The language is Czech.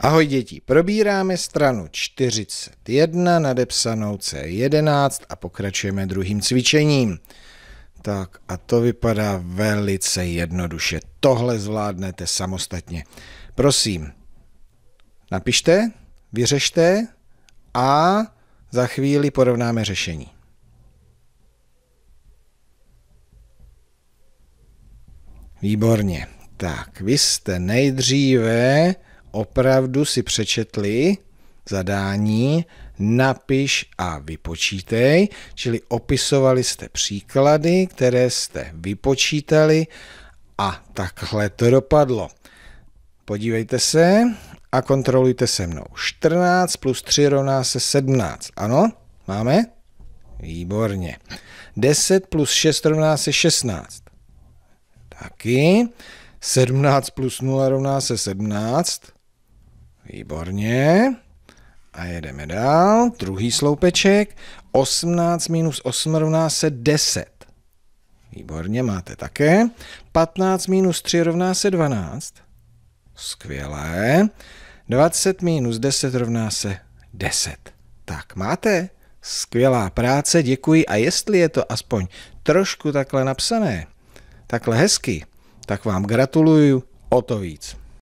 Ahoj děti, probíráme stranu 41, nadepsanou C11 a pokračujeme druhým cvičením. Tak a to vypadá velice jednoduše. Tohle zvládnete samostatně. Prosím, napište, vyřešte a za chvíli porovnáme řešení. Výborně. Tak, vy jste nejdříve opravdu si přečetli zadání napiš a vypočítej, čili opisovali jste příklady, které jste vypočítali a takhle to dopadlo. Podívejte se a kontrolujte se mnou. 14 plus 3 rovná se 17, ano? Máme? Výborně. 10 plus 6 rovná se 16. Taky. 17 plus 0 rovná se 17. Výborně. A jedeme dál. Druhý sloupeček. 18 minus 8 rovná se 10. Výborně, máte také. 15 minus 3 rovná se 12. Skvělé. 20 minus 10 rovná se 10. Tak, máte? Skvělá práce, děkuji. A jestli je to aspoň trošku takhle napsané, takhle hezky, tak vám gratuluju o to víc.